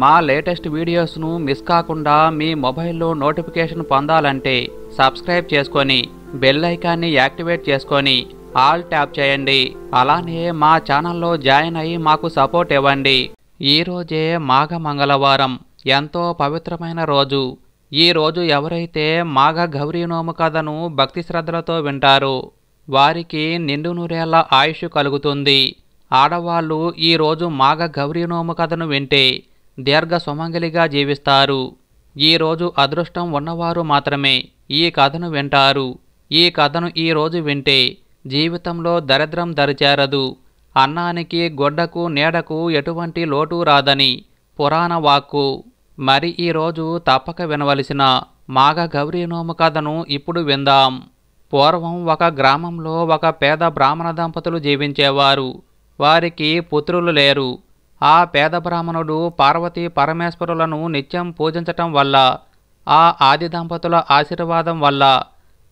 మా latest వీడియోస్ను miss కాకుండా మీ మొబైల్లో నోటిఫికేషన్ పొందాలంటే సబ్స్క్రైబ్ చేసుకొని బెల్ ఐకాన్ని యాక్టివేట్ చేసుకొని ఆల్ ట్యాప్ చేయండి అలానే మా ఛానల్లో జాయిన్ అయ్యి మాకు సపోర్ట్ ఇవ్వండి ఈరోజే మాఘ మంగళవారం ఎంతో పవిత్రమైన రోజు ఈ రోజు ఎవరైతే మాఘ గౌరీ నోము కథను భక్తి శ్రద్ధలతో వింటారు వారికి నిండు నూరేళ్ల ఆయుష్ కలుగుతుంది ఆడవాళ్ళు ఈరోజు మాఘ గౌరీ నోము కథను వింటే దీర్ఘ సుమంగలిగా జీవిస్తారు ఈరోజు అదృష్టం ఉన్నవారు మాత్రమే ఈ కథను వింటారు ఈ కథను ఈరోజు వింటే జీవితంలో దరిద్రం దరిచేరదు అన్నానికి గొడ్డకు నీడకు ఎటువంటి లోటు రాదని పురాణ వాక్కు మరి ఈరోజు తప్పక వినవలసిన మాఘ గౌరీనోము కథను ఇప్పుడు విందాం పూర్వం ఒక గ్రామంలో ఒక పేద బ్రాహ్మణ దంపతులు జీవించేవారు వారికి పుత్రులు లేరు ఆ పేద బ్రాహ్మణుడు పార్వతీ పరమేశ్వరులను నిత్యం పూజించటం వల్ల ఆ ఆది దంపతుల ఆశీర్వాదం వల్ల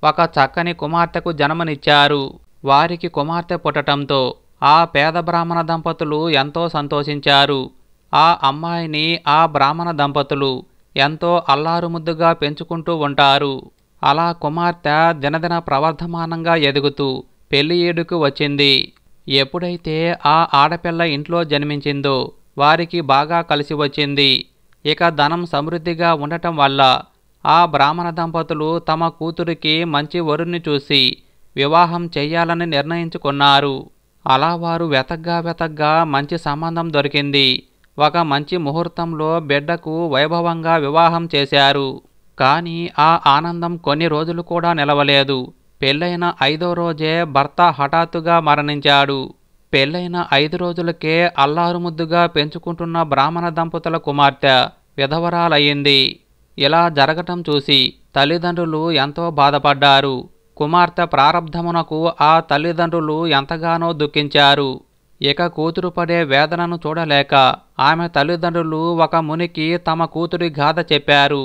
ఒక చక్కని కుమార్తెకు జన్మనిచ్చారు వారికి కుమార్తె పుట్టటంతో ఆ పేద బ్రాహ్మణ దంపతులు ఎంతో సంతోషించారు ఆ అమ్మాయిని ఆ బ్రాహ్మణ దంపతులు ఎంతో అల్లారుముద్దుగా పెంచుకుంటూ ఉంటారు అలా కుమార్తె దినదిన ప్రవర్ధమానంగా ఎదుగుతూ పెళ్లి ఏడుకు వచ్చింది ఎప్పుడైతే ఆ ఆడపిల్ల ఇంట్లో జన్మించిందో వారికి బాగా కలిసి వచ్చింది ఇక ధనం సమృద్ధిగా ఉండటం వల్ల ఆ బ్రాహ్మణ దంపతులు తమ కూతురికి మంచి వరుణ్ణి చూసి వివాహం చేయాలని నిర్ణయించుకున్నారు అలా వారు వెతగ్గా వెతగ్గా మంచి సంబంధం దొరికింది ఒక మంచి ముహూర్తంలో బిడ్డకు వైభవంగా వివాహం చేశారు కానీ ఆ ఆనందం కొన్ని రోజులు కూడా నిలవలేదు పెళ్ళైన ఐదో రోజే భర్త హఠాత్తుగా మరణించాడు పెళ్ళైన ఐదు రోజులకే అల్లారుముద్దుగా పెంచుకుంటున్న బ్రాహ్మణ దంపతుల కుమార్తె విధవరాలయ్యింది ఇలా జరగటం చూసి తల్లిదండ్రులు ఎంతో బాధపడ్డారు కుమార్తె ప్రారంధమునకు ఆ తల్లిదండ్రులు ఎంతగానో దుఃఖించారు ఇక కూతురు పడే వేదనను చూడలేక ఆమె తల్లిదండ్రులు ఒక మునికి తమ కూతురి గాథ చెప్పారు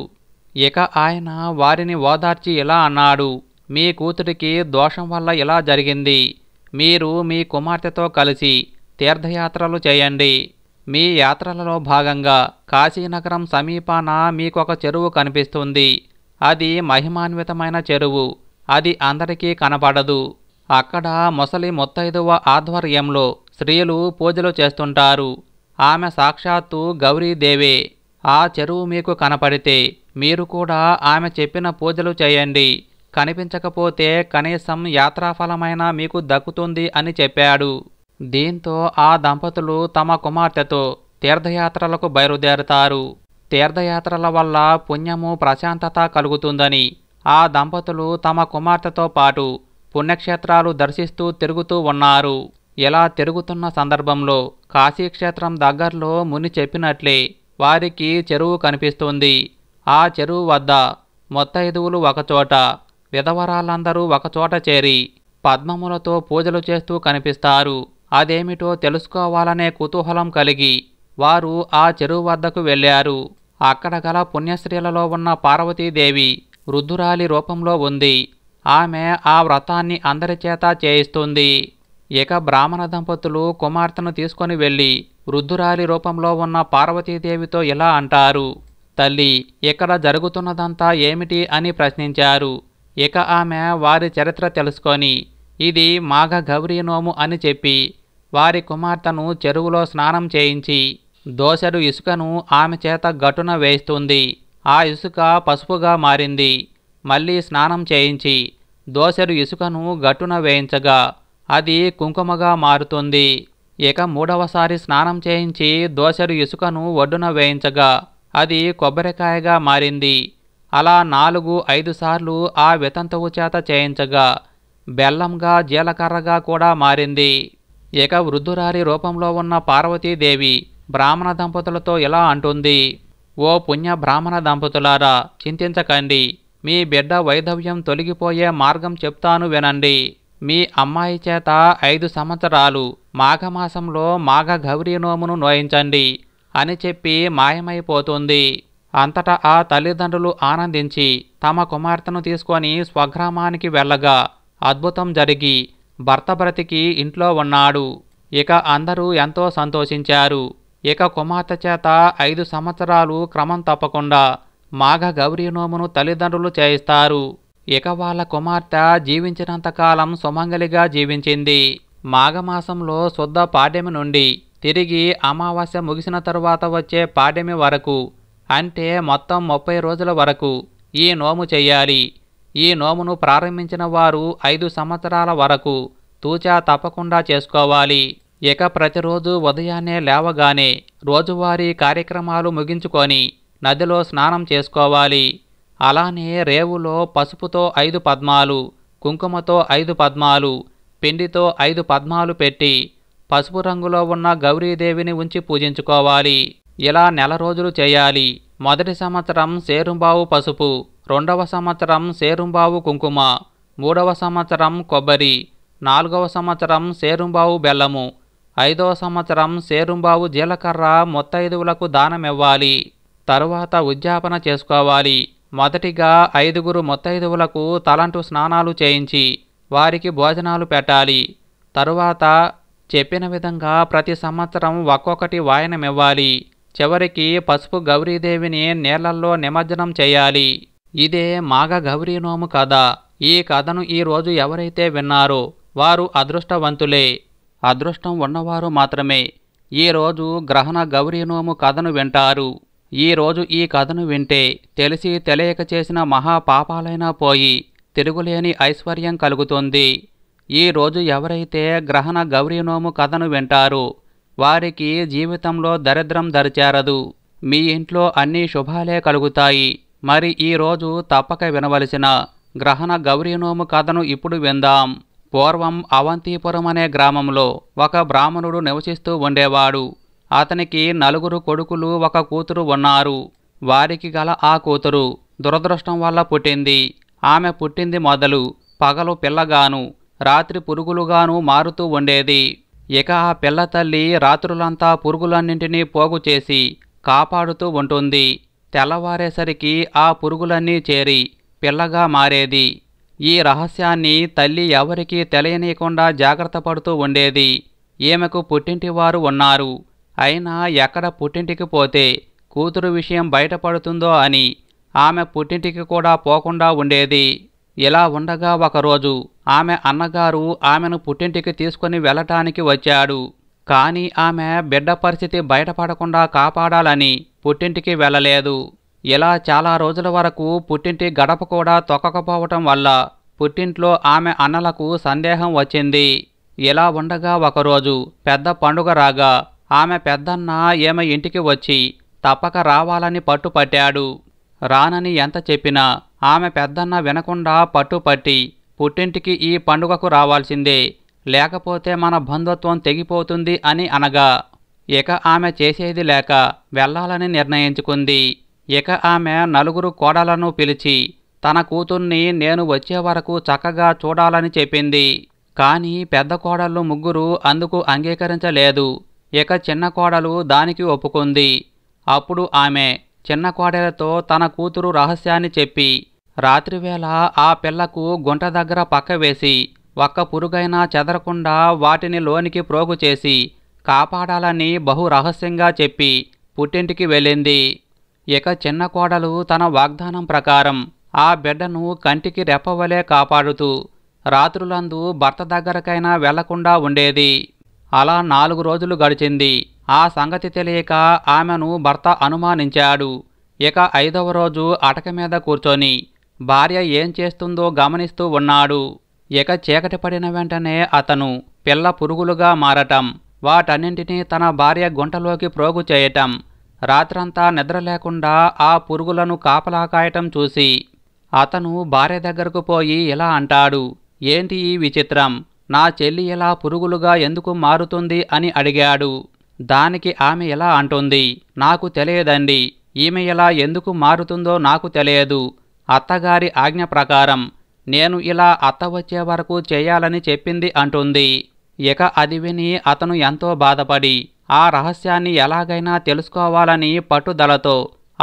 ఇక ఆయన వారిని ఓదార్చి ఇలా అన్నాడు మీ కూతురికి దోషం వల్ల ఇలా జరిగింది మీరు మీ కుమార్తెతో కలిసి తీర్థయాత్రలు చేయండి మీ యాత్రలలో భాగంగా కాశీనగరం సమీపాన మీకొక చెరువు కనిపిస్తుంది అది మహిమాన్వితమైన చెరువు అది అందరికీ కనపడదు అక్కడ ముసలి ముత్తైదువ ఆధ్వర్యంలో స్త్రీలు పూజలు చేస్తుంటారు ఆమె సాక్షాత్తు గౌరీదేవే ఆ చెరువు మీకు కనపడితే మీరు కూడా ఆమె చెప్పిన పూజలు చేయండి కనిపించకపోతే కనీసం యాత్రాఫలమైనా మీకు దక్కుతుంది అని చెప్పాడు దీంతో ఆ దంపతులు తమ కుమార్తెతో తీర్థయాత్రలకు బయలుదేరుతారు తీర్థయాత్రల వల్ల పుణ్యము ప్రశాంతత కలుగుతుందని ఆ దంపతులు తమ కుమార్తెతో పాటు పుణ్యక్షేత్రాలు దర్శిస్తూ తిరుగుతూ ఉన్నారు ఇలా తిరుగుతున్న సందర్భంలో కాశీక్షేత్రం దగ్గరలో ముని చెప్పినట్లే వారికి చెరువు కనిపిస్తుంది ఆ చెరువు వద్ద మొత్తైదువులు ఒకచోట విధవరాళ్ళందరూ ఒకచోట చేరి పద్మములతో పూజలు చేస్తూ కనిపిస్తారు అదేమిటో తెలుసుకోవాలనే కుతూహలం కలిగి వారు ఆ చెరువు వద్దకు వెళ్ళారు అక్కడ గల పుణ్యశ్రీలలో ఉన్న పార్వతీదేవి రుద్దురాలి రూపంలో ఉంది ఆమె ఆ వ్రతాన్ని అందరి చేత చేయిస్తుంది ఇక బ్రాహ్మణ దంపతులు కుమార్తెను తీసుకొని వెళ్ళి రుద్దురాలి రూపంలో ఉన్న పార్వతీదేవితో ఇలా అంటారు తల్లి ఇక్కడ జరుగుతున్నదంతా ఏమిటి అని ప్రశ్నించారు ఇక ఆమె వారి చరిత్ర తెలుసుకొని ఇది మాఘ గౌరీ నోము అని చెప్పి వారి కుమార్తెను చెరువులో స్నానం చేయించి దోశడు ఇసుకను ఆమె చేత గటున వేస్తుంది ఆ ఇసుక పసుపుగా మారింది మళ్ళీ స్నానం చేయించి దోశడు ఇసుకను గటున వేయించగా అది కుంకుమగా మారుతుంది ఇక మూడవసారి స్నానం చేయించి దోశడు ఇసుకను ఒడ్డున వేయించగా అది కొబ్బరికాయగా మారింది అలా నాలుగు ఐదు సార్లు ఆ వితంతువు చేత చేయించగా బెల్లంగా జీలకర్రగా కూడా మారింది ఇక వృద్ధురారి రూపంలో ఉన్న పార్వతీదేవి బ్రాహ్మణ దంపతులతో ఇలా అంటుంది ఓ పుణ్య బ్రాహ్మణ దంపతులారా చింతించకండి మీ బిడ్డ వైధవ్యం తొలగిపోయే మార్గం చెప్తాను వినండి మీ అమ్మాయి చేత ఐదు సంవత్సరాలు మాఘమాసంలో మాఘ గౌరీ నోమును నోయించండి అని చెప్పి మాయమైపోతుంది అంతటా ఆ తల్లిదండ్రులు ఆనందించి తమ కుమార్తెను తీసుకొని స్వగ్రామానికి వెళ్ళగా అద్భుతం జరిగి భర్త బ్రతికి ఇంట్లో ఉన్నాడు ఇక అందరూ ఎంతో సంతోషించారు ఇక కుమార్తె చేత ఐదు సంవత్సరాలు క్రమం తప్పకుండా మాఘ గౌరీ నోమును తల్లిదండ్రులు చేయిస్తారు ఇక వాళ్ళ కుమార్తె జీవించినంతకాలం సుమంగలిగా జీవించింది మాఘమాసంలో శుద్ధ పాడ్యమి నుండి తిరిగి అమావాస్య ముగిసిన తరువాత వచ్చే పాడ్యమి వరకు అంటే మొత్తం ముప్పై రోజుల వరకు ఈ నోము చేయాలి ఈ నోమును ప్రారంభించిన వారు ఐదు సంవత్సరాల వరకు తూచా తప్పకుండా చేసుకోవాలి ఇక ప్రతిరోజు ఉదయాన్నే లేవగానే రోజువారీ కార్యక్రమాలు ముగించుకొని నదిలో స్నానం చేసుకోవాలి అలానే రేవులో పసుపుతో ఐదు పద్మాలు కుంకుమతో ఐదు పద్మాలు పిండితో ఐదు పద్మాలు పెట్టి పసుపు రంగులో ఉన్న గౌరీదేవిని ఉంచి పూజించుకోవాలి ఇలా నెల రోజులు చేయాలి మొదటి సంవత్సరం సేరుంబావు పసుపు రెండవ సంవత్సరం సేరుంబావు కుంకుమ మూడవ సంవత్సరం కొబ్బరి నాలుగవ సంవత్సరం సేరుంబావు బెల్లము ఐదవ సంవత్సరం సేరుంబావు జీలకర్ర మొత్తైదువులకు దానమివ్వాలి తరువాత ఉద్యాపన చేసుకోవాలి మొదటిగా ఐదుగురు మొత్తైదువులకు తలంటు స్నానాలు చేయించి వారికి భోజనాలు పెట్టాలి తరువాత చెప్పిన విధంగా ప్రతి సంవత్సరం ఒక్కొక్కటి వాయనమివ్వాలి చివరికి పసుపు గౌరీదేవిని నీళ్లల్లో నిమజ్జనం చేయాలి ఇదే మాఘ గౌరీ నోము కథ ఈ కథను ఈరోజు ఎవరైతే విన్నారో వారు అదృష్టవంతులే అదృష్టం ఉన్నవారు మాత్రమే ఈరోజు గ్రహణ గౌరీ నోము కథను వింటారు ఈరోజు ఈ కథను వింటే తెలిసి తెలియక చేసిన మహాపాపాలైనా పోయి తిరుగులేని ఐశ్వర్యం కలుగుతుంది ఈరోజు ఎవరైతే గ్రహణ గౌరీ నోము కథను వింటారో వారికి జీవితంలో దరిద్రం దరిచేరదు మీ ఇంట్లో అన్ని శుభాలే కలుగుతాయి మరి ఈరోజు తప్పక వినవలసిన గ్రహణ గౌరీనోము కథను ఇప్పుడు విందాం పూర్వం అవంతిపురం అనే గ్రామంలో ఒక బ్రాహ్మణుడు నివసిస్తూ ఉండేవాడు అతనికి నలుగురు కొడుకులు ఒక కూతురు ఉన్నారు వారికి గల ఆ కూతురు దురదృష్టం వల్ల పుట్టింది ఆమె పుట్టింది మొదలు పగలు పిల్లగాను రాత్రి పురుగులుగాను మారుతూ ఉండేది ఇక ఆ పిల్ల తల్లి రాత్రులంతా పురుగులన్నింటినీ పోగు చేసి కాపాడుతూ ఉంటుంది తెల్లవారేసరికి ఆ పురుగులన్నీ చేరి పిల్లగా మారేది ఈ రహస్యాన్ని తల్లి ఎవరికీ తెలియనీయకుండా జాగ్రత్త పడుతూ ఉండేది ఈమెకు పుట్టింటి వారు ఉన్నారు అయినా ఎక్కడ పుట్టింటికి పోతే కూతురు విషయం బయటపడుతుందో అని ఆమె పుట్టింటికి కూడా పోకుండా ఉండేది ఇలా ఉండగా ఒకరోజు ఆమె అన్నగారు ఆమెను పుట్టింటికి తీసుకుని వెళ్ళటానికి వచ్చాడు కానీ ఆమె బిడ్డ పరిస్థితి బయటపడకుండా కాపాడాలని పుట్టింటికి వెళ్ళలేదు ఇలా చాలా రోజుల వరకు పుట్టింటి గడప కూడా తొక్కకపోవటం వల్ల పుట్టింట్లో ఆమె అన్నలకు సందేహం వచ్చింది ఇలా ఉండగా ఒకరోజు పెద్ద పండుగ రాగా ఆమె పెద్దన్న ఏమ ఇంటికి వచ్చి తప్పక రావాలని పట్టుపట్టాడు రానని ఎంత చెప్పినా ఆమె పెద్దన్న వినకుండా పట్టుపట్టి పుట్టింటికి ఈ పండుగకు రావాల్సిందే లేకపోతే మన బంధుత్వం తెగిపోతుంది అని అనగా ఇక ఆమె చేసేది లేక వెళ్ళాలని నిర్ణయించుకుంది ఇక ఆమె నలుగురు కోడలను పిలిచి తన కూతుర్ని నేను వచ్చే వరకు చక్కగా చూడాలని చెప్పింది కానీ పెద్ద కోడళ్ళు ముగ్గురు అందుకు అంగీకరించలేదు ఇక చిన్న కోడలు దానికి ఒప్పుకుంది అప్పుడు ఆమె చిన్న కోడలతో తన కూతురు రహస్యాన్ని చెప్పి రాత్రివేళ ఆ పిల్లకు గుంట దగ్గర పక్క వేసి ఒక్క పురుగైనా చెదరకుండా వాటిని లోనికి ప్రోగు చేసి కాపాడాలని బహు రహస్యంగా చెప్పి పుట్టింటికి వెళ్ళింది ఇక చిన్న కోడలు తన వాగ్దానం ప్రకారం ఆ బిడ్డను కంటికి రెప్పవలే కాపాడుతూ రాత్రులందు భర్త దగ్గరకైనా వెళ్లకుండా ఉండేది అలా నాలుగు రోజులు గడిచింది ఆ సంగతి తెలియక ఆమెను భర్త అనుమానించాడు ఇక ఐదవ రోజు అటక మీద కూర్చొని భార్య ఏం చేస్తుందో గమనిస్తూ ఉన్నాడు ఇక చీకటి పడిన వెంటనే అతను పిల్ల పురుగులుగా మారటం వాటన్నింటినీ తన భార్య గుంటలోకి ప్రోగు చేయటం రాత్రంతా నిద్ర లేకుండా ఆ పురుగులను కాపలాకాయటం చూసి అతను భార్య దగ్గరకు పోయి ఇలా అంటాడు ఏంటి ఈ విచిత్రం నా చెల్లి ఇలా పురుగులుగా ఎందుకు మారుతుంది అని అడిగాడు దానికి ఆమె ఎలా అంటుంది నాకు తెలియదండి ఈమె ఎలా ఎందుకు మారుతుందో నాకు తెలియదు అత్తగారి ఆజ్ఞ ప్రకారం నేను ఇలా అత్త వచ్చే వరకు చేయాలని చెప్పింది అంటుంది ఇక అది విని అతను ఎంతో బాధపడి ఆ రహస్యాన్ని ఎలాగైనా తెలుసుకోవాలని పట్టుదలతో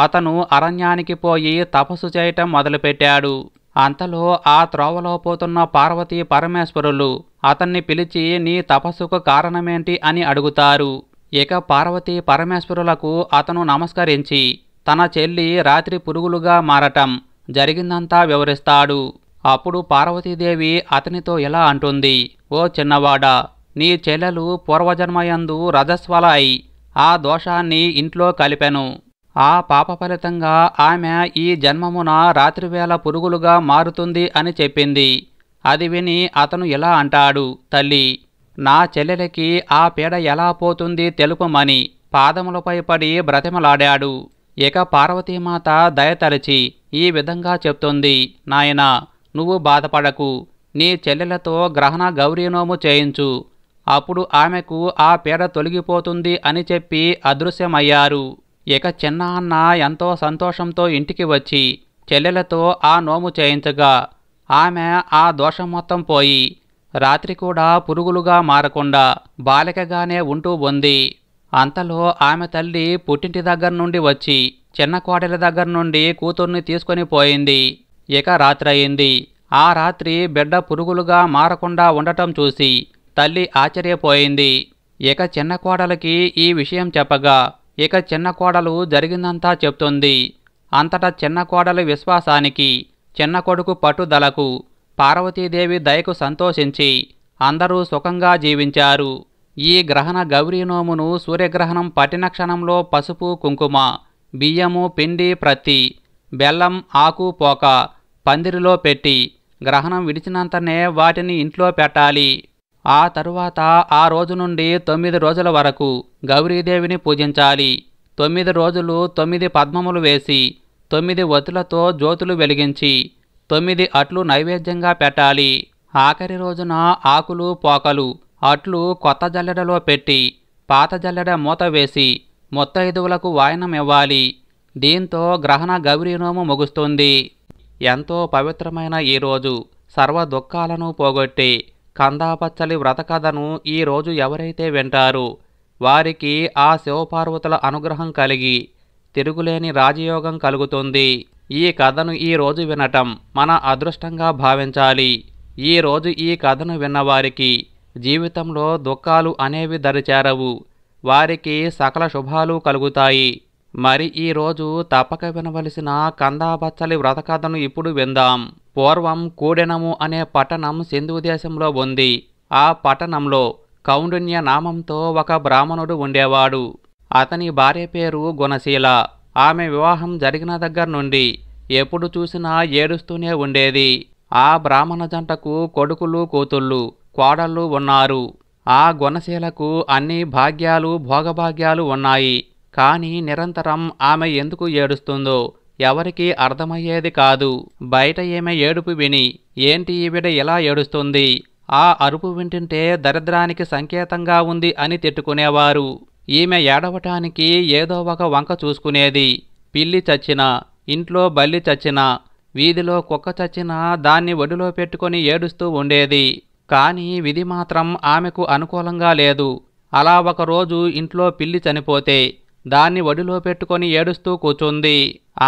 అతను అరణ్యానికి పోయి తపస్సు చేయటం మొదలుపెట్టాడు అంతలో ఆ త్రోవలో పోతున్న పార్వతీ పరమేశ్వరులు అతన్ని పిలిచి నీ తపస్సుకు కారణమేంటి అని అడుగుతారు ఇక పార్వతీ పరమేశ్వరులకు అతను నమస్కరించి తన చెల్లి రాత్రి పురుగులుగా మారటం జరిగిందంతా వివరిస్తాడు అప్పుడు పార్వతీదేవి అతనితో ఇలా అంటుంది ఓ చిన్నవాడా నీ చెల్లెలు పూర్వజన్మయందు రజస్వల అయి ఆ దోషాన్ని ఇంట్లో కలిపెను ఆ పాప ఫలితంగా ఆమె ఈ జన్మమున రాత్రివేళ పురుగులుగా మారుతుంది అని చెప్పింది అది విని అతను ఇలా అంటాడు తల్లి నా చెల్లెలకి ఆ పీడ ఎలా పోతుంది తెలుపమని పాదములపై పడి బ్రతిమలాడాడు ఇక పార్వతీమాత దయతరచి ఈ విధంగా చెప్తుంది నాయనా నువ్వు బాధపడకు నీ చెల్లెలతో గ్రహణ గౌరీనోము చేయించు అప్పుడు ఆమెకు ఆ పీడ తొలగిపోతుంది అని చెప్పి అదృశ్యమయ్యారు ఇక అన్న ఎంతో సంతోషంతో ఇంటికి వచ్చి చెల్లెలతో ఆ నోము చేయించగా ఆమె ఆ దోషం మొత్తం పోయి రాత్రి కూడా పురుగులుగా మారకుండా బాలికగానే ఉంటూ ఉంది అంతలో ఆమె తల్లి పుట్టింటి దగ్గర నుండి వచ్చి చిన్న కోడెల దగ్గర నుండి కూతుర్ని తీసుకొని పోయింది ఇక రాత్రయింది ఆ రాత్రి బిడ్డ పురుగులుగా మారకుండా ఉండటం చూసి తల్లి ఆశ్చర్యపోయింది ఇక చిన్న కోడలికి ఈ విషయం చెప్పగా ఇక చిన్న కోడలు జరిగిందంతా చెప్తుంది అంతటా చిన్న కోడలు విశ్వాసానికి చిన్న కొడుకు పట్టుదలకు పార్వతీదేవి దయకు సంతోషించి అందరూ సుఖంగా జీవించారు ఈ గ్రహణ గౌరీనోమును సూర్యగ్రహణం పట్టిన క్షణంలో పసుపు కుంకుమ బియ్యము పిండి ప్రత్తి బెల్లం ఆకు పోక పందిరిలో పెట్టి గ్రహణం విడిచినంతనే వాటిని ఇంట్లో పెట్టాలి ఆ తరువాత ఆ రోజు నుండి తొమ్మిది రోజుల వరకు గౌరీదేవిని పూజించాలి తొమ్మిది రోజులు తొమ్మిది పద్మములు వేసి తొమ్మిది ఒత్తులతో జ్యోతులు వెలిగించి తొమ్మిది అట్లు నైవేద్యంగా పెట్టాలి ఆఖరి రోజున ఆకులు పోకలు అట్లు కొత్త జల్లెడలో పెట్టి పాత జల్లెడ మూత వేసి ముత్తైదువులకు వాయనం ఇవ్వాలి దీంతో గ్రహణ గౌరీనోము ముగుస్తుంది ఎంతో పవిత్రమైన ఈరోజు సర్వ దుఃఖాలను పోగొట్టి కందాపచ్చలి వ్రతకథను ఈరోజు ఎవరైతే వింటారు వారికి ఆ శివపార్వతుల అనుగ్రహం కలిగి తిరుగులేని రాజయోగం కలుగుతుంది ఈ కథను ఈరోజు వినటం మన అదృష్టంగా భావించాలి ఈరోజు ఈ కథను విన్నవారికి జీవితంలో దుఃఖాలు అనేవి దరిచేరవు వారికి సకల శుభాలు కలుగుతాయి మరి ఈరోజు తప్పక వినవలసిన కందాబచ్చలి వ్రతకథను ఇప్పుడు విందాం పూర్వం కూడెనము అనే పట్టణం సింధు దేశంలో ఉంది ఆ పట్టణంలో కౌండిన్య నామంతో ఒక బ్రాహ్మణుడు ఉండేవాడు అతని భార్య పేరు గుణశీల ఆమె వివాహం జరిగిన దగ్గర నుండి ఎప్పుడు చూసినా ఏడుస్తూనే ఉండేది ఆ బ్రాహ్మణ జంటకు కొడుకులు కూతుళ్ళు కోడళ్ళు ఉన్నారు ఆ గుణశీలకు అన్ని భాగ్యాలు భోగభాగ్యాలు ఉన్నాయి కానీ నిరంతరం ఆమె ఎందుకు ఏడుస్తుందో ఎవరికీ అర్థమయ్యేది కాదు బయట ఏమే ఏడుపు విని ఏంటి ఈవిడ ఇలా ఏడుస్తుంది ఆ అరుపు వింటుంటే దరిద్రానికి సంకేతంగా ఉంది అని తిట్టుకునేవారు ఈమె ఏడవటానికి ఏదో ఒక వంక చూసుకునేది పిల్లి చచ్చిన ఇంట్లో బల్లి చచ్చినా వీధిలో కుక్క చచ్చినా దాన్ని ఒడిలో పెట్టుకొని ఏడుస్తూ ఉండేది కానీ విధి మాత్రం ఆమెకు అనుకూలంగా లేదు అలా ఒకరోజు ఇంట్లో పిల్లి చనిపోతే దాన్ని ఒడిలో పెట్టుకొని ఏడుస్తూ కూచుంది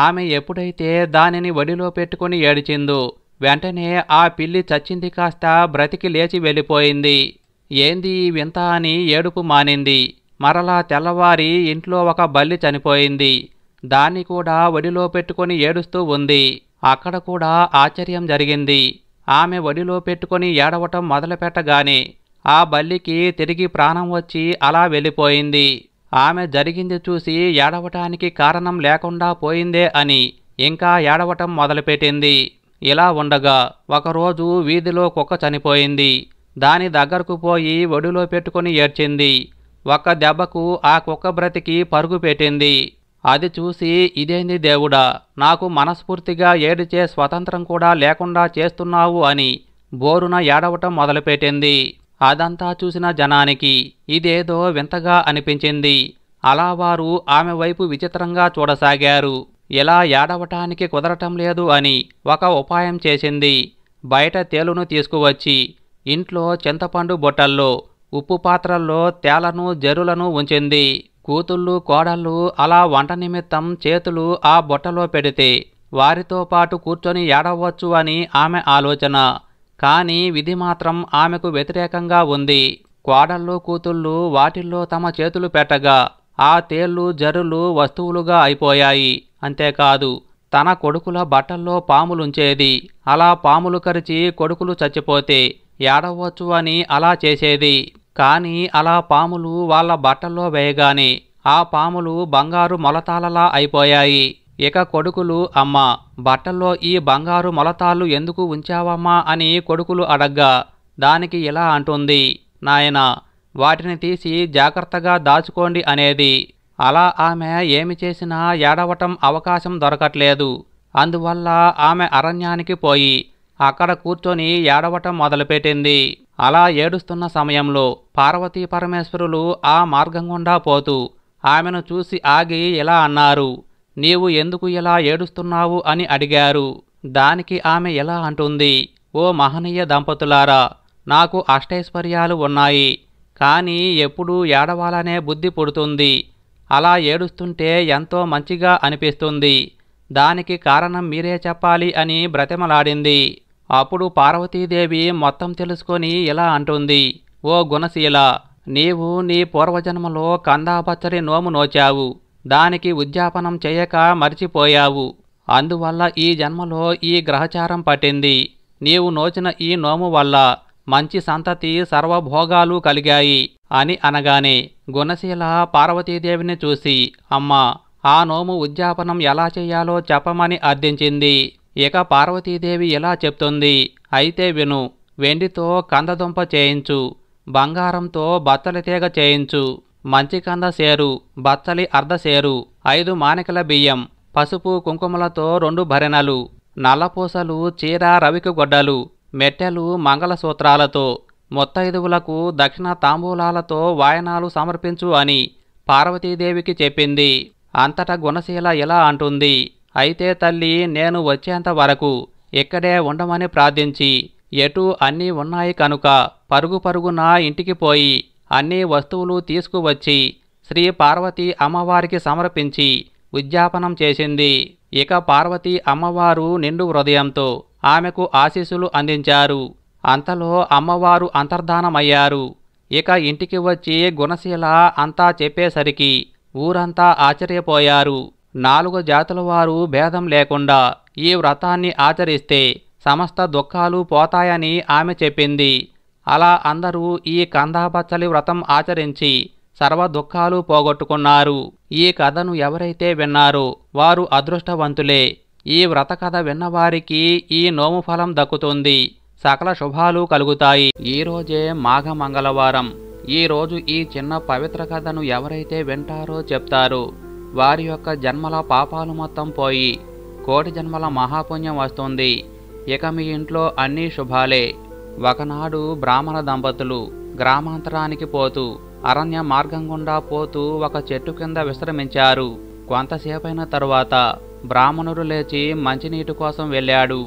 ఆమె ఎప్పుడైతే దానిని ఒడిలో పెట్టుకొని ఏడిచిందో వెంటనే ఆ పిల్లి చచ్చింది కాస్త బ్రతికి లేచి వెళ్ళిపోయింది ఏంది వింత అని ఏడుపు మానింది మరలా తెల్లవారి ఇంట్లో ఒక బల్లి చనిపోయింది దాన్ని కూడా ఒడిలో పెట్టుకొని ఏడుస్తూ ఉంది అక్కడ కూడా ఆశ్చర్యం జరిగింది ఆమె ఒడిలో పెట్టుకొని ఏడవటం మొదలుపెట్టగానే ఆ బల్లికి తిరిగి ప్రాణం వచ్చి అలా వెళ్ళిపోయింది ఆమె జరిగింది చూసి ఏడవటానికి కారణం లేకుండా పోయిందే అని ఇంకా ఏడవటం మొదలుపెట్టింది ఇలా ఉండగా ఒకరోజు వీధిలో కుక్క చనిపోయింది దాని దగ్గరకు పోయి ఒడిలో పెట్టుకుని ఏడ్చింది ఒక దెబ్బకు ఆ కుక్క బ్రతికి పరుగు పెట్టింది అది చూసి ఇదేంది దేవుడా నాకు మనస్ఫూర్తిగా ఏడిచే స్వతంత్రం కూడా లేకుండా చేస్తున్నావు అని బోరున ఏడవటం మొదలుపెట్టింది అదంతా చూసిన జనానికి ఇదేదో వింతగా అనిపించింది అలా వారు ఆమె వైపు విచిత్రంగా చూడసాగారు ఇలా ఏడవటానికి కుదరటం లేదు అని ఒక ఉపాయం చేసింది బయట తేలును తీసుకువచ్చి ఇంట్లో చింతపండు బొట్టల్లో ఉప్పు పాత్రల్లో తేలను జరులను ఉంచింది కూతుళ్ళు కోడళ్ళు అలా వంట నిమిత్తం చేతులు ఆ బొట్టలో పెడితే వారితో పాటు కూర్చొని ఏడవచ్చు అని ఆమె ఆలోచన కానీ విధి మాత్రం ఆమెకు వ్యతిరేకంగా ఉంది కోడళ్ళు కూతుళ్ళు వాటిల్లో తమ చేతులు పెట్టగా ఆ తేళ్లు జరులు వస్తువులుగా అయిపోయాయి అంతేకాదు తన కొడుకుల బట్టల్లో పాములుంచేది అలా పాములు కరిచి కొడుకులు చచ్చిపోతే ఏడవచ్చు అని అలా చేసేది కానీ అలా పాములు వాళ్ళ బట్టల్లో వేయగానే ఆ పాములు బంగారు మొలతాలలా అయిపోయాయి ఇక కొడుకులు అమ్మా బట్టల్లో ఈ బంగారు మొలతాళ్ళు ఎందుకు ఉంచావమ్మా అని కొడుకులు అడగ్గా దానికి ఇలా అంటుంది నాయన వాటిని తీసి జాగ్రత్తగా దాచుకోండి అనేది అలా ఆమె ఏమి చేసినా ఏడవటం అవకాశం దొరకట్లేదు అందువల్ల ఆమె అరణ్యానికి పోయి అక్కడ కూర్చొని ఏడవటం మొదలుపెట్టింది అలా ఏడుస్తున్న సమయంలో పార్వతీ పరమేశ్వరులు ఆ మార్గం గుండా పోతూ ఆమెను చూసి ఆగి ఇలా అన్నారు నీవు ఎందుకు ఇలా ఏడుస్తున్నావు అని అడిగారు దానికి ఆమె ఎలా అంటుంది ఓ మహనీయ దంపతులారా నాకు అష్టైశ్వర్యాలు ఉన్నాయి కానీ ఎప్పుడూ ఏడవాలనే బుద్ధి పుడుతుంది అలా ఏడుస్తుంటే ఎంతో మంచిగా అనిపిస్తుంది దానికి కారణం మీరే చెప్పాలి అని బ్రతిమలాడింది అప్పుడు పార్వతీదేవి మొత్తం తెలుసుకొని ఇలా అంటుంది ఓ గుణశీల నీవు నీ పూర్వజన్మలో కందాపచ్చరి నోము నోచావు దానికి ఉద్యాపనం చేయక మర్చిపోయావు అందువల్ల ఈ జన్మలో ఈ గ్రహచారం పట్టింది నీవు నోచిన ఈ నోము వల్ల మంచి సంతతి సర్వభోగాలు కలిగాయి అని అనగానే గుణశీల పార్వతీదేవిని చూసి అమ్మ ఆ నోము ఉద్యాపనం ఎలా చేయాలో చెప్పమని అర్థించింది ఇక పార్వతీదేవి ఇలా చెప్తుంది అయితే విను వెండితో కందదుంప చేయించు బంగారంతో బత్తల తీగ చేయించు మంచికంద సేరు బచ్చలి అర్ధ సేరు ఐదు మానికల బియ్యం పసుపు కుంకుమలతో రెండు భరణలు నల్లపూసలు చీర రవికి గొడ్డలు మెట్టెలు మంగళసూత్రాలతో మొత్తైదువులకు దక్షిణ తాంబూలాలతో వాయనాలు సమర్పించు అని పార్వతీదేవికి చెప్పింది అంతటా గుణశీల ఇలా అంటుంది అయితే తల్లి నేను వచ్చేంత వరకు ఇక్కడే ఉండమని ప్రార్థించి ఎటు అన్నీ ఉన్నాయి కనుక పరుగు పరుగున ఇంటికి పోయి అన్ని వస్తువులు తీసుకువచ్చి శ్రీ పార్వతి అమ్మవారికి సమర్పించి ఉద్యాపనం చేసింది ఇక పార్వతి అమ్మవారు నిండు హృదయంతో ఆమెకు ఆశీస్సులు అందించారు అంతలో అమ్మవారు అంతర్ధానమయ్యారు ఇక ఇంటికి వచ్చి గుణశీల అంతా చెప్పేసరికి ఊరంతా ఆశ్చర్యపోయారు నాలుగు జాతుల వారు భేదం లేకుండా ఈ వ్రతాన్ని ఆచరిస్తే సమస్త దుఃఖాలు పోతాయని ఆమె చెప్పింది అలా అందరూ ఈ కందాపచ్చలి వ్రతం ఆచరించి సర్వ దుఃఖాలు పోగొట్టుకున్నారు ఈ కథను ఎవరైతే విన్నారో వారు అదృష్టవంతులే ఈ వ్రత కథ విన్నవారికి ఈ నోము ఫలం దక్కుతుంది సకల శుభాలు కలుగుతాయి ఈరోజే మాఘ మంగళవారం ఈరోజు ఈ చిన్న పవిత్ర కథను ఎవరైతే వింటారో చెప్తారో వారి యొక్క జన్మల పాపాలు మొత్తం పోయి కోటి జన్మల మహాపుణ్యం వస్తుంది ఇక మీ ఇంట్లో అన్నీ శుభాలే ఒకనాడు బ్రాహ్మణ దంపతులు గ్రామాంతరానికి పోతూ అరణ్య మార్గం గుండా పోతూ ఒక చెట్టు కింద విశ్రమించారు కొంతసేపైన తరువాత బ్రాహ్మణుడు లేచి మంచినీటి కోసం వెళ్ళాడు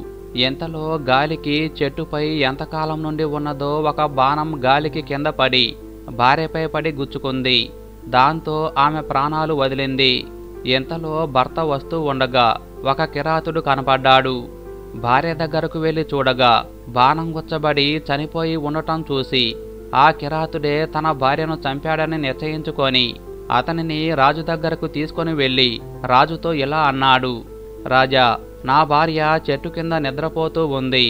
ఎంతలో గాలికి చెట్టుపై ఎంతకాలం నుండి ఉన్నదో ఒక బాణం గాలికి కింద పడి భార్యపై పడి గుచ్చుకుంది దాంతో ఆమె ప్రాణాలు వదిలింది ఎంతలో భర్త వస్తూ ఉండగా ఒక కిరాతుడు కనపడ్డాడు భార్య దగ్గరకు వెళ్ళి చూడగా బాణం గుచ్చబడి చనిపోయి ఉండటం చూసి ఆ కిరాతుడే తన భార్యను చంపాడని నిశ్చయించుకొని అతనిని రాజు దగ్గరకు తీసుకొని వెళ్ళి రాజుతో ఇలా అన్నాడు రాజా నా భార్య చెట్టు కింద నిద్రపోతూ ఉంది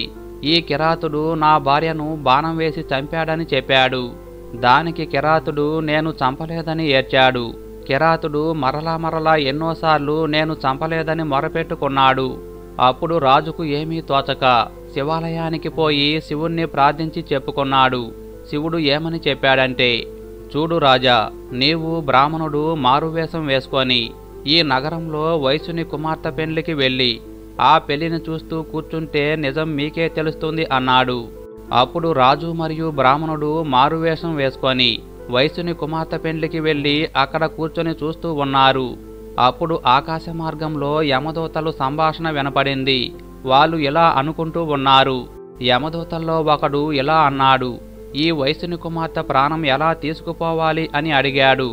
ఈ కిరాతుడు నా భార్యను బాణం వేసి చంపాడని చెప్పాడు దానికి కిరాతుడు నేను చంపలేదని ఏడ్చాడు కిరాతుడు మరలా మరలా ఎన్నోసార్లు నేను చంపలేదని మొరపెట్టుకున్నాడు అప్పుడు రాజుకు ఏమీ తోచక శివాలయానికి పోయి శివుణ్ణి ప్రార్థించి చెప్పుకున్నాడు శివుడు ఏమని చెప్పాడంటే చూడు రాజా నీవు బ్రాహ్మణుడు మారువేషం వేసుకొని ఈ నగరంలో వయసుని కుమార్తె పెండ్లికి వెళ్ళి ఆ పెళ్లిని చూస్తూ కూర్చుంటే నిజం మీకే తెలుస్తుంది అన్నాడు అప్పుడు రాజు మరియు బ్రాహ్మణుడు మారువేషం వేసుకొని వయసుని కుమార్తె పెండ్లికి వెళ్ళి అక్కడ కూర్చొని చూస్తూ ఉన్నారు అప్పుడు ఆకాశ మార్గంలో యమదూతలు సంభాషణ వినపడింది వాళ్ళు ఇలా అనుకుంటూ ఉన్నారు యమదూతల్లో ఒకడు ఇలా అన్నాడు ఈ వయసుని కుమార్తె ప్రాణం ఎలా తీసుకుపోవాలి అని అడిగాడు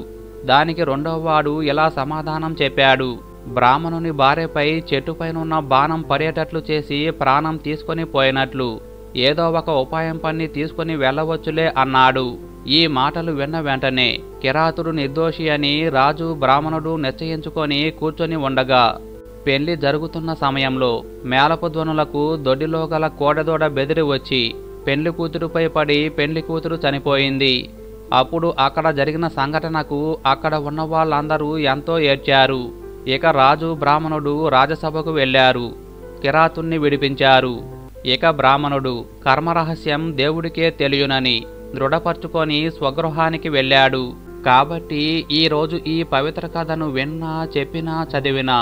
దానికి రెండవవాడు ఇలా సమాధానం చెప్పాడు బ్రాహ్మణుని భార్యపై చెట్టుపైనున్న బాణం పడేటట్లు చేసి ప్రాణం తీసుకొని పోయినట్లు ఏదో ఒక ఉపాయం పని తీసుకుని వెళ్ళవచ్చులే అన్నాడు ఈ మాటలు విన్న వెంటనే కిరాతుడు నిర్దోషి అని రాజు బ్రాహ్మణుడు నిశ్చయించుకొని కూర్చొని ఉండగా పెళ్లి జరుగుతున్న సమయంలో మేలపు ధ్వనులకు దొడ్డిలో గల కోడదోడ బెదిరి వచ్చి పెళ్లి కూతురుపై పడి పెళ్లి కూతురు చనిపోయింది అప్పుడు అక్కడ జరిగిన సంఘటనకు అక్కడ ఉన్న వాళ్ళందరూ ఎంతో ఏడ్చారు ఇక రాజు బ్రాహ్మణుడు రాజసభకు వెళ్ళారు కిరాతుణ్ణి విడిపించారు ఇక బ్రాహ్మణుడు కర్మరహస్యం దేవుడికే తెలియనని దృఢపరుచుకొని స్వగృహానికి వెళ్ళాడు కాబట్టి ఈరోజు ఈ పవిత్ర కథను విన్నా చెప్పినా చదివినా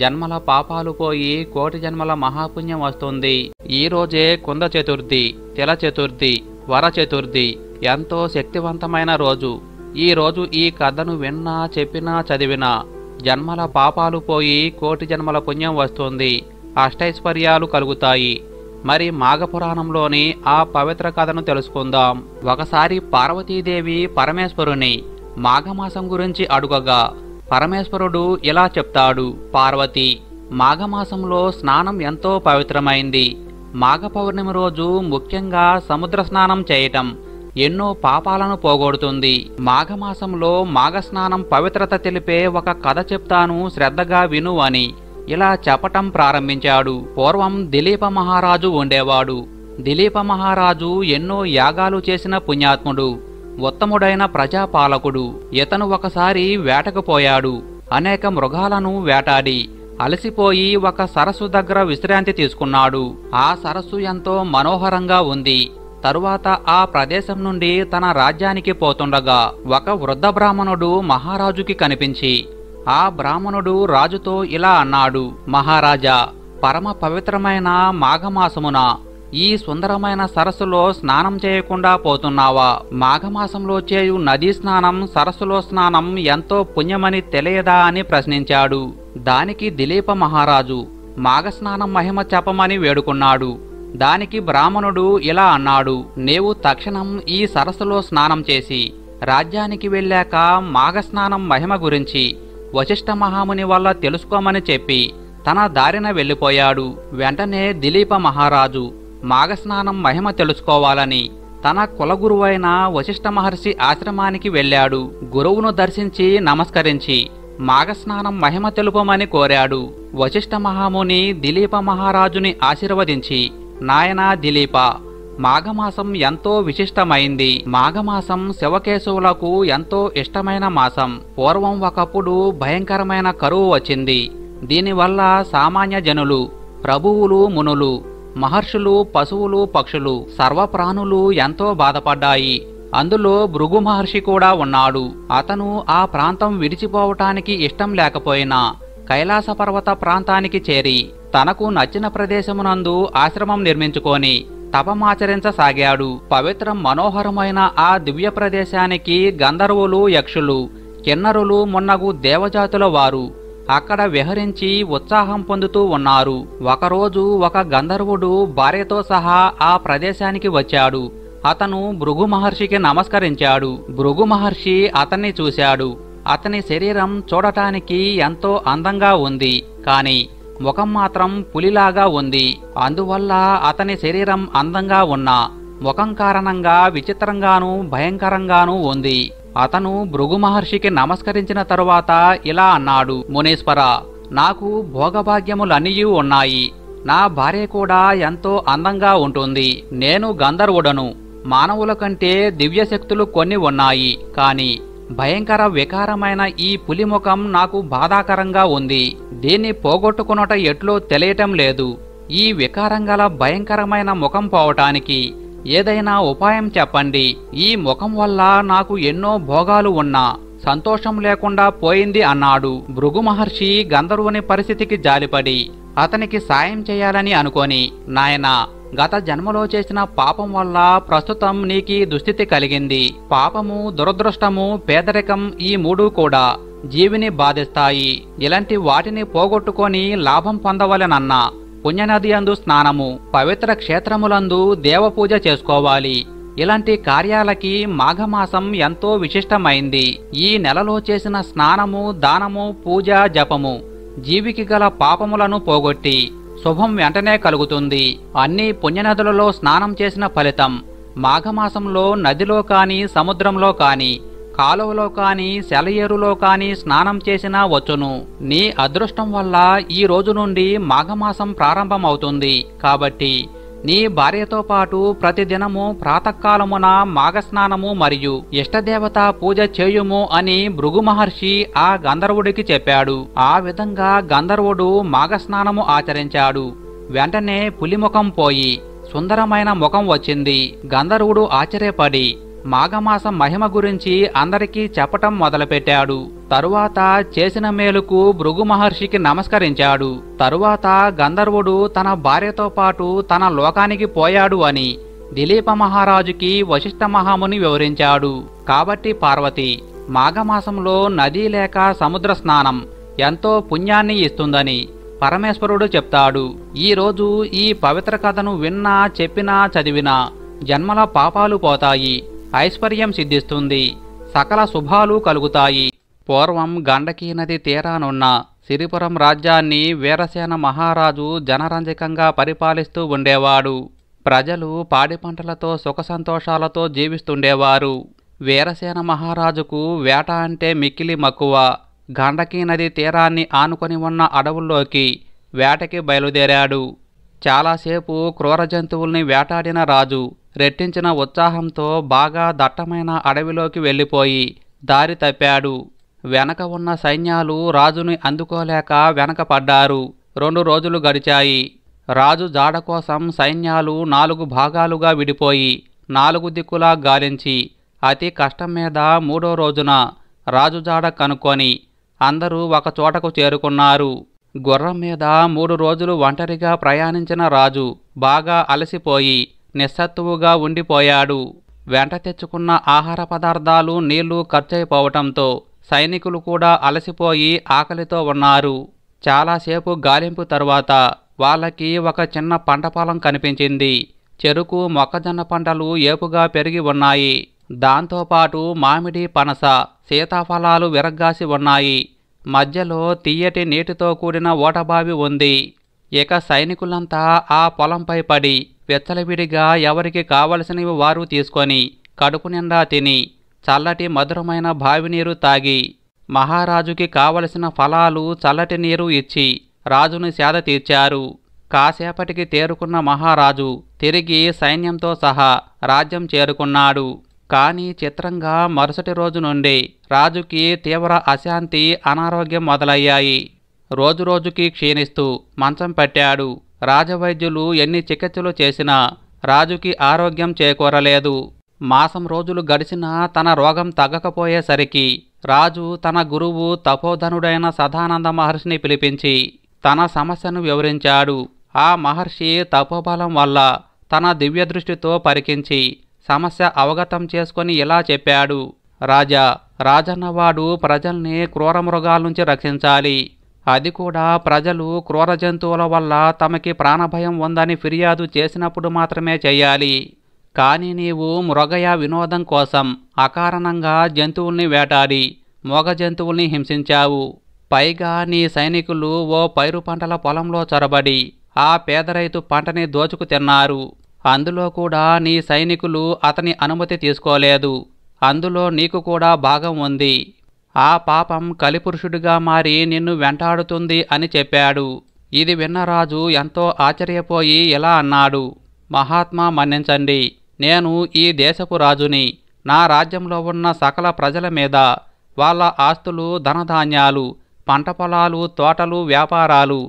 జన్మల పాపాలు పోయి కోటి జన్మల మహాపుణ్యం వస్తుంది ఈరోజే కుంద చతుర్థి తిల చతుర్థి వర చతుర్థి ఎంతో శక్తివంతమైన రోజు ఈ రోజు ఈ కథను విన్నా చెప్పినా చదివినా జన్మల పాపాలు పోయి కోటి జన్మల పుణ్యం వస్తుంది అష్టైశ్వర్యాలు కలుగుతాయి మరి మాఘపురాణంలోని ఆ పవిత్ర కథను తెలుసుకుందాం ఒకసారి పార్వతీదేవి పరమేశ్వరుని మాఘమాసం గురించి అడుగగా పరమేశ్వరుడు ఇలా చెప్తాడు పార్వతి మాఘమాసంలో స్నానం ఎంతో పవిత్రమైంది మాఘపౌర్ణమి రోజు ముఖ్యంగా సముద్ర స్నానం చేయటం ఎన్నో పాపాలను పోగొడుతుంది మాఘమాసంలో మాఘస్నానం పవిత్రత తెలిపే ఒక కథ చెప్తాను శ్రద్ధగా విను అని ఇలా చెప్పటం ప్రారంభించాడు పూర్వం దిలీప మహారాజు ఉండేవాడు దిలీప మహారాజు ఎన్నో యాగాలు చేసిన పుణ్యాత్ముడు ఉత్తముడైన ప్రజాపాలకుడు ఇతను ఒకసారి వేటకు పోయాడు అనేక మృగాలను వేటాడి అలసిపోయి ఒక సరస్సు దగ్గర విశ్రాంతి తీసుకున్నాడు ఆ సరస్సు ఎంతో మనోహరంగా ఉంది తరువాత ఆ ప్రదేశం నుండి తన రాజ్యానికి పోతుండగా ఒక వృద్ధ బ్రాహ్మణుడు మహారాజుకి కనిపించి ఆ బ్రాహ్మణుడు రాజుతో ఇలా అన్నాడు మహారాజా పరమ పవిత్రమైన మాఘమాసమున ఈ సుందరమైన సరస్సులో స్నానం చేయకుండా పోతున్నావా మాఘమాసంలో చేయు నదీ స్నానం సరస్సులో స్నానం ఎంతో పుణ్యమని తెలియదా అని ప్రశ్నించాడు దానికి దిలీప మహారాజు మాఘస్నానం మహిమ చెప్పమని వేడుకున్నాడు దానికి బ్రాహ్మణుడు ఇలా అన్నాడు నీవు తక్షణం ఈ సరస్సులో స్నానం చేసి రాజ్యానికి వెళ్ళాక మాఘస్నానం మహిమ గురించి వశిష్ఠ మహాముని వల్ల తెలుసుకోమని చెప్పి తన దారిన వెళ్ళిపోయాడు వెంటనే దిలీప మహారాజు మాఘస్నానం మహిమ తెలుసుకోవాలని తన కులగురువైన వశిష్ఠ మహర్షి ఆశ్రమానికి వెళ్ళాడు గురువును దర్శించి నమస్కరించి మాఘస్నానం మహిమ తెలుపమని కోరాడు వశిష్ఠ మహాముని దిలీప మహారాజుని ఆశీర్వదించి నాయనా దిలీప మాఘమాసం ఎంతో విశిష్టమైంది మాఘమాసం శివకేశవులకు ఎంతో ఇష్టమైన మాసం పూర్వం ఒకప్పుడు భయంకరమైన కరువు వచ్చింది దీనివల్ల సామాన్య జనులు ప్రభువులు మునులు మహర్షులు పశువులు పక్షులు సర్వప్రాణులు ఎంతో బాధపడ్డాయి అందులో భృగు మహర్షి కూడా ఉన్నాడు అతను ఆ ప్రాంతం విడిచిపోవటానికి ఇష్టం లేకపోయినా కైలాస పర్వత ప్రాంతానికి చేరి తనకు నచ్చిన ప్రదేశమునందు ఆశ్రమం నిర్మించుకొని తపమాచరించసాగాడు పవిత్ర మనోహరమైన ఆ దివ్య ప్రదేశానికి గంధర్వులు యక్షులు కిన్నరులు మున్నగు దేవజాతుల వారు అక్కడ విహరించి ఉత్సాహం పొందుతూ ఉన్నారు ఒకరోజు ఒక గంధర్వుడు భార్యతో సహా ఆ ప్రదేశానికి వచ్చాడు అతను భృగు మహర్షికి నమస్కరించాడు భృగు మహర్షి అతన్ని చూశాడు అతని శరీరం చూడటానికి ఎంతో అందంగా ఉంది కాని ముఖం మాత్రం పులిలాగా ఉంది అందువల్ల అతని శరీరం అందంగా ఉన్నా ముఖం కారణంగా విచిత్రంగానూ భయంకరంగానూ ఉంది అతను భృగు మహర్షికి నమస్కరించిన తరువాత ఇలా అన్నాడు మునేశ్వర నాకు భోగభాగ్యములన్నీ ఉన్నాయి నా భార్య కూడా ఎంతో అందంగా ఉంటుంది నేను గంధర్వుడను మానవుల కంటే దివ్యశక్తులు కొన్ని ఉన్నాయి కాని భయంకర వికారమైన ఈ పులిముఖం నాకు బాధాకరంగా ఉంది దీన్ని పోగొట్టుకునట ఎట్లో తెలియటం లేదు ఈ వికారం గల భయంకరమైన ముఖం పోవటానికి ఏదైనా ఉపాయం చెప్పండి ఈ ముఖం వల్ల నాకు ఎన్నో భోగాలు ఉన్నా సంతోషం లేకుండా పోయింది అన్నాడు భృగు మహర్షి గంధర్వుని పరిస్థితికి జాలిపడి అతనికి సాయం చేయాలని అనుకొని నాయనా గత జన్మలో చేసిన పాపం వల్ల ప్రస్తుతం నీకి దుస్థితి కలిగింది పాపము దురదృష్టము పేదరికం ఈ మూడు కూడా జీవిని బాధిస్తాయి ఇలాంటి వాటిని పోగొట్టుకొని లాభం పొందవలెనన్న పుణ్యనది అందు స్నానము పవిత్ర క్షేత్రములందు దేవపూజ చేసుకోవాలి ఇలాంటి కార్యాలకి మాఘమాసం ఎంతో విశిష్టమైంది ఈ నెలలో చేసిన స్నానము దానము పూజ జపము జీవికి గల పాపములను పోగొట్టి శుభం వెంటనే కలుగుతుంది అన్ని పుణ్యనదులలో స్నానం చేసిన ఫలితం మాఘమాసంలో నదిలో కానీ సముద్రంలో కానీ కాలువలో కానీ సెలయేరులో కానీ స్నానం చేసినా వచ్చును నీ అదృష్టం వల్ల ఈ రోజు నుండి మాఘమాసం ప్రారంభమవుతుంది కాబట్టి నీ భార్యతో పాటు ప్రతిదినము ప్రాతకాలమున మాఘస్నానము మరియు ఇష్టదేవత పూజ చేయుము అని భృగు మహర్షి ఆ గంధర్వుడికి చెప్పాడు ఆ విధంగా గంధర్వుడు మాఘస్నానము ఆచరించాడు వెంటనే పులిముఖం పోయి సుందరమైన ముఖం వచ్చింది గంధర్వుడు ఆశ్చర్యపడి మాఘమాసం మహిమ గురించి అందరికీ చెప్పటం మొదలుపెట్టాడు తరువాత చేసిన మేలుకు భృగు మహర్షికి నమస్కరించాడు తరువాత గంధర్వుడు తన భార్యతో పాటు తన లోకానికి పోయాడు అని దిలీప మహారాజుకి వశిష్ఠ మహాముని వివరించాడు కాబట్టి పార్వతి మాఘమాసంలో నది లేక సముద్ర స్నానం ఎంతో పుణ్యాన్ని ఇస్తుందని పరమేశ్వరుడు చెప్తాడు ఈరోజు ఈ పవిత్ర కథను విన్నా చెప్పినా చదివినా జన్మల పాపాలు పోతాయి ఐశ్వర్యం సిద్ధిస్తుంది సకల శుభాలు కలుగుతాయి పూర్వం గండకీ నది తీరానున్న సిరిపురం రాజ్యాన్ని వీరసేన మహారాజు జనరంజకంగా పరిపాలిస్తూ ఉండేవాడు ప్రజలు పాడి పంటలతో సుఖసంతోషాలతో జీవిస్తుండేవారు వీరసేన మహారాజుకు వేట అంటే మిక్కిలి మక్కువ గండకీ నది తీరాన్ని ఆనుకొని ఉన్న అడవుల్లోకి వేటకి బయలుదేరాడు చాలాసేపు క్రూర జంతువుల్ని వేటాడిన రాజు రెట్టించిన ఉత్సాహంతో బాగా దట్టమైన అడవిలోకి వెళ్ళిపోయి దారి తప్పాడు వెనక ఉన్న సైన్యాలు రాజుని అందుకోలేక వెనక పడ్డారు రెండు రోజులు గడిచాయి రాజు జాడ కోసం సైన్యాలు నాలుగు భాగాలుగా విడిపోయి నాలుగు దిక్కులా గాలించి అతి కష్టం మీద మూడో రోజున రాజు జాడ కనుక్కొని అందరూ ఒక చోటకు చేరుకున్నారు గుర్రం మీద మూడు రోజులు ఒంటరిగా ప్రయాణించిన రాజు బాగా అలసిపోయి నిస్సత్తువుగా ఉండిపోయాడు వెంట తెచ్చుకున్న ఆహార పదార్థాలు నీళ్లు ఖర్చయిపోవటంతో సైనికులు కూడా అలసిపోయి ఆకలితో ఉన్నారు చాలాసేపు గాలింపు తరువాత వాళ్ళకి ఒక చిన్న పంట పొలం కనిపించింది చెరుకు మొక్కజొన్న పంటలు ఏపుగా పెరిగి ఉన్నాయి దాంతోపాటు మామిడి పనస సీతాఫలాలు విరగ్గాసి ఉన్నాయి మధ్యలో తీయటి నీటితో కూడిన ఓటబావి ఉంది ఇక సైనికులంతా ఆ పొలంపై పడి విచ్చలవిడిగా ఎవరికి కావలసినవి వారు తీసుకొని కడుపు నిండా తిని చల్లటి మధురమైన బావినీరు తాగి మహారాజుకి కావలసిన ఫలాలు చల్లటి నీరు ఇచ్చి రాజును సేద తీర్చారు కాసేపటికి తేరుకున్న మహారాజు తిరిగి సైన్యంతో సహా రాజ్యం చేరుకున్నాడు కానీ చిత్రంగా మరుసటి రోజు నుండి రాజుకి తీవ్ర అశాంతి అనారోగ్యం మొదలయ్యాయి రోజురోజుకి క్షీణిస్తూ మంచం పట్టాడు రాజవైద్యులు ఎన్ని చికిత్సలు చేసినా రాజుకి ఆరోగ్యం చేకూరలేదు మాసం రోజులు గడిచినా తన రోగం తగ్గకపోయేసరికి రాజు తన గురువు తపోధనుడైన సదానంద మహర్షిని పిలిపించి తన సమస్యను వివరించాడు ఆ మహర్షి తపోబలం వల్ల తన దివ్యదృష్టితో పరికించి సమస్య అవగతం చేసుకుని ఇలా చెప్పాడు రాజా రాజన్నవాడు ప్రజల్ని క్రూర మృగాల నుంచి రక్షించాలి అది కూడా ప్రజలు క్రూర జంతువుల వల్ల తమకి ప్రాణభయం ఉందని ఫిర్యాదు చేసినప్పుడు మాత్రమే చేయాలి కానీ నీవు మృగయ వినోదం కోసం అకారణంగా జంతువుల్ని వేటాడి మొగ జంతువుల్ని హింసించావు పైగా నీ సైనికులు ఓ పైరు పంటల పొలంలో చొరబడి ఆ పేద రైతు పంటని దోచుకు తిన్నారు అందులో కూడా నీ సైనికులు అతని అనుమతి తీసుకోలేదు అందులో నీకు కూడా భాగం ఉంది ఆ పాపం కలిపురుషుడిగా మారి నిన్ను వెంటాడుతుంది అని చెప్పాడు ఇది విన్న రాజు ఎంతో ఆశ్చర్యపోయి ఇలా అన్నాడు మహాత్మా మన్నించండి నేను ఈ దేశపు రాజుని నా రాజ్యంలో ఉన్న సకల ప్రజల మీద వాళ్ళ ఆస్తులు ధనధాన్యాలు పంట పొలాలు తోటలు వ్యాపారాలు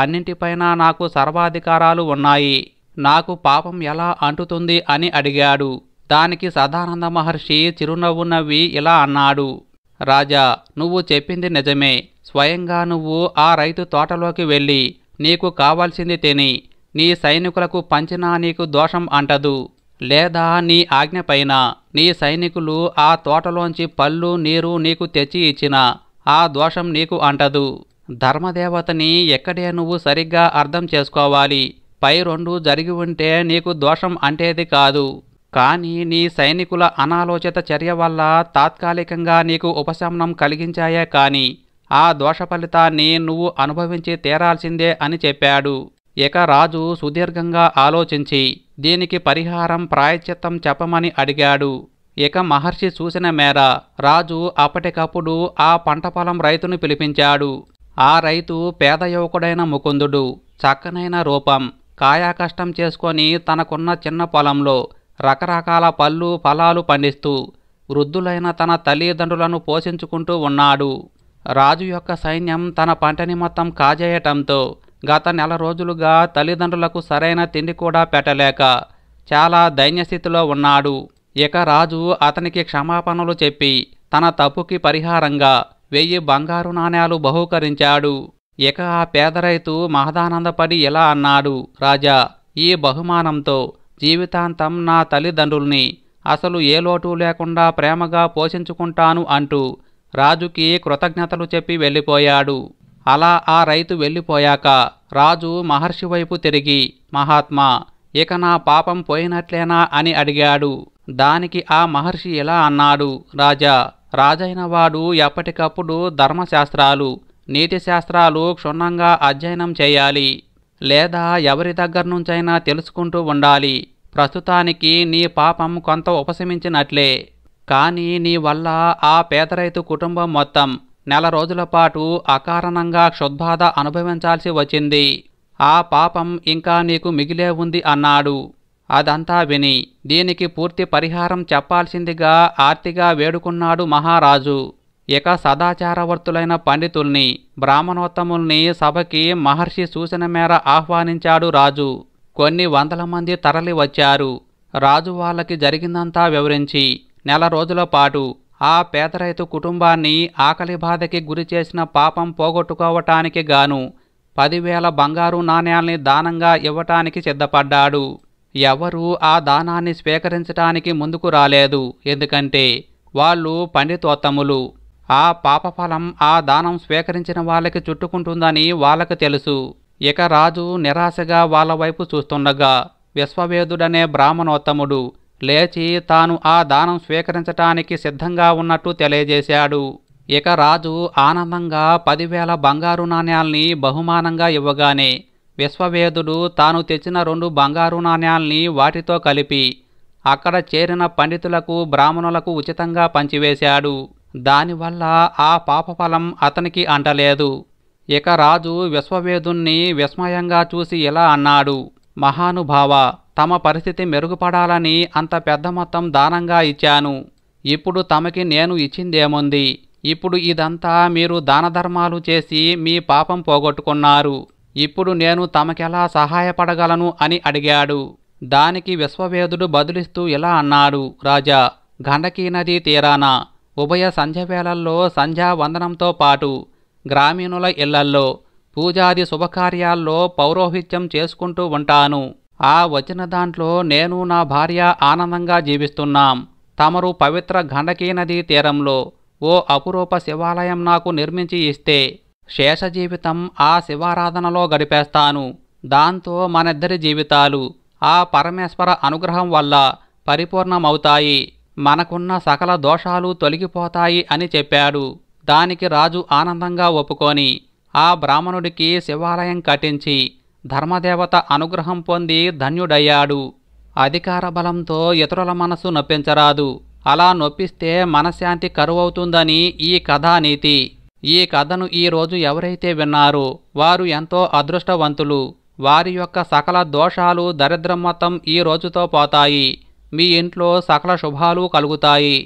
అన్నింటిపైన నాకు సర్వాధికారాలు ఉన్నాయి నాకు పాపం ఎలా అంటుతుంది అని అడిగాడు దానికి సదానంద మహర్షి చిరునవ్వు నవ్వి ఇలా అన్నాడు రాజా నువ్వు చెప్పింది నిజమే స్వయంగా నువ్వు ఆ రైతు తోటలోకి వెళ్ళి నీకు కావాల్సింది తిని నీ సైనికులకు పంచినా నీకు దోషం అంటదు లేదా నీ ఆజ్ఞ పైన నీ సైనికులు ఆ తోటలోంచి పళ్ళు నీరు నీకు తెచ్చి ఇచ్చిన ఆ దోషం నీకు అంటదు ధర్మదేవతని ఎక్కడే నువ్వు సరిగ్గా అర్థం చేసుకోవాలి పై రెండు జరిగి ఉంటే నీకు దోషం అంటేది కాదు కానీ నీ సైనికుల అనాలోచిత చర్య వల్ల తాత్కాలికంగా నీకు ఉపశమనం కలిగించాయే కానీ ఆ దోష ఫలితాన్ని నువ్వు అనుభవించి తీరాల్సిందే అని చెప్పాడు ఇక రాజు సుదీర్ఘంగా ఆలోచించి దీనికి పరిహారం ప్రాయశ్చిత్తం చెప్పమని అడిగాడు ఇక మహర్షి చూసిన మేర రాజు అప్పటికప్పుడు ఆ పంట పొలం రైతును పిలిపించాడు ఆ రైతు పేద యువకుడైన ముకుందుడు చక్కనైన రూపం కాయాకష్టం చేసుకొని తనకున్న చిన్న పొలంలో రకరకాల పళ్ళు ఫలాలు పండిస్తూ వృద్ధులైన తన తల్లిదండ్రులను పోషించుకుంటూ ఉన్నాడు రాజు యొక్క సైన్యం తన పంటని మొత్తం కాజేయటంతో గత నెల రోజులుగా తల్లిదండ్రులకు సరైన తిండి కూడా పెట్టలేక చాలా దైన్యస్థితిలో ఉన్నాడు ఇక రాజు అతనికి క్షమాపణలు చెప్పి తన తప్పుకి పరిహారంగా వెయ్యి బంగారు నాణ్యాలు బహుకరించాడు ఇక ఆ పేద రైతు మహదానందపడి ఇలా అన్నాడు రాజా ఈ బహుమానంతో జీవితాంతం నా తల్లిదండ్రుల్ని అసలు ఏ లోటు లేకుండా ప్రేమగా పోషించుకుంటాను అంటూ రాజుకి కృతజ్ఞతలు చెప్పి వెళ్ళిపోయాడు అలా ఆ రైతు వెళ్ళిపోయాక రాజు మహర్షి వైపు తిరిగి మహాత్మా ఇక నా పాపం పోయినట్లేనా అని అడిగాడు దానికి ఆ మహర్షి ఇలా అన్నాడు రాజా రాజైన వాడు ఎప్పటికప్పుడు ధర్మశాస్త్రాలు నీతిశాస్త్రాలు క్షుణ్ణంగా అధ్యయనం చేయాలి లేదా ఎవరి దగ్గర నుంచైనా తెలుసుకుంటూ ఉండాలి ప్రస్తుతానికి నీ పాపం కొంత ఉపశమించినట్లే కానీ నీ వల్ల ఆ పేదరైతు కుటుంబం మొత్తం నెల రోజుల పాటు అకారణంగా క్షుద్బాధ అనుభవించాల్సి వచ్చింది ఆ పాపం ఇంకా నీకు మిగిలే ఉంది అన్నాడు అదంతా విని దీనికి పూర్తి పరిహారం చెప్పాల్సిందిగా ఆర్తిగా వేడుకున్నాడు మహారాజు ఇక సదాచారవర్తులైన పండితుల్ని బ్రాహ్మణోత్తముల్ని సభకి మహర్షి సూచన మేర ఆహ్వానించాడు రాజు కొన్ని వందల మంది తరలి వచ్చారు రాజు వాళ్ళకి జరిగిందంతా వివరించి నెల రోజుల పాటు ఆ పేద రైతు కుటుంబాన్ని ఆకలి బాధకి గురి చేసిన పాపం పోగొట్టుకోవటానికి గాను పదివేల బంగారు నాణ్యాల్ని దానంగా ఇవ్వటానికి సిద్ధపడ్డాడు ఎవరూ ఆ దానాన్ని స్వీకరించటానికి ముందుకు రాలేదు ఎందుకంటే వాళ్ళు పండితోత్తములు ఆ పాపఫలం ఆ దానం స్వీకరించిన వాళ్ళకి చుట్టుకుంటుందని వాళ్ళకు తెలుసు ఇక రాజు నిరాశగా వాళ్ళ వైపు చూస్తుండగా విశ్వవేదుడనే బ్రాహ్మణోత్తముడు లేచి తాను ఆ దానం స్వీకరించటానికి సిద్ధంగా ఉన్నట్టు తెలియజేశాడు ఇక రాజు ఆనందంగా పదివేల బంగారు నాణ్యాల్ని బహుమానంగా ఇవ్వగానే విశ్వవేదుడు తాను తెచ్చిన రెండు బంగారు నాణ్యాల్ని వాటితో కలిపి అక్కడ చేరిన పండితులకు బ్రాహ్మణులకు ఉచితంగా పంచివేశాడు దానివల్ల ఆ పాపఫలం అతనికి అంటలేదు ఇక రాజు విశ్వవేదుణ్ణి విస్మయంగా చూసి ఇలా అన్నాడు మహానుభావ తమ పరిస్థితి మెరుగుపడాలని అంత పెద్ద మొత్తం దానంగా ఇచ్చాను ఇప్పుడు తమకి నేను ఇచ్చిందేముంది ఇప్పుడు ఇదంతా మీరు దానధర్మాలు చేసి మీ పాపం పోగొట్టుకున్నారు ఇప్పుడు నేను తమకెలా సహాయపడగలను అని అడిగాడు దానికి విశ్వవేదుడు బదులిస్తూ ఇలా అన్నాడు రాజా గండకీ నదీ తీరాన ఉభయ సంధ్యవేళల్లో సంధ్యావందనంతో పాటు గ్రామీణుల ఇళ్లల్లో పూజాది శుభకార్యాల్లో పౌరోహిత్యం చేసుకుంటూ ఉంటాను ఆ వచ్చిన దాంట్లో నేను నా భార్య ఆనందంగా జీవిస్తున్నాం తమరు పవిత్ర గండకీ నదీ తీరంలో ఓ అపురూప శివాలయం నాకు నిర్మించి ఇస్తే శేష జీవితం ఆ శివారాధనలో గడిపేస్తాను దాంతో మనిద్దరి జీవితాలు ఆ పరమేశ్వర అనుగ్రహం వల్ల పరిపూర్ణమవుతాయి మనకున్న సకల దోషాలు తొలగిపోతాయి అని చెప్పాడు దానికి రాజు ఆనందంగా ఒప్పుకొని ఆ బ్రాహ్మణుడికి శివాలయం కట్టించి ధర్మదేవత అనుగ్రహం పొంది ధన్యుడయ్యాడు అధికార బలంతో ఇతరుల మనసు నొప్పించరాదు అలా నొప్పిస్తే మనశ్శాంతి కరువవుతుందని ఈ కథానీతి ఈ కథను ఈరోజు ఎవరైతే విన్నారో వారు ఎంతో అదృష్టవంతులు వారి యొక్క సకల దోషాలు దరిద్రం మొత్తం ఈ రోజుతో పోతాయి మీ ఇంట్లో సకల శుభాలు కలుగుతాయి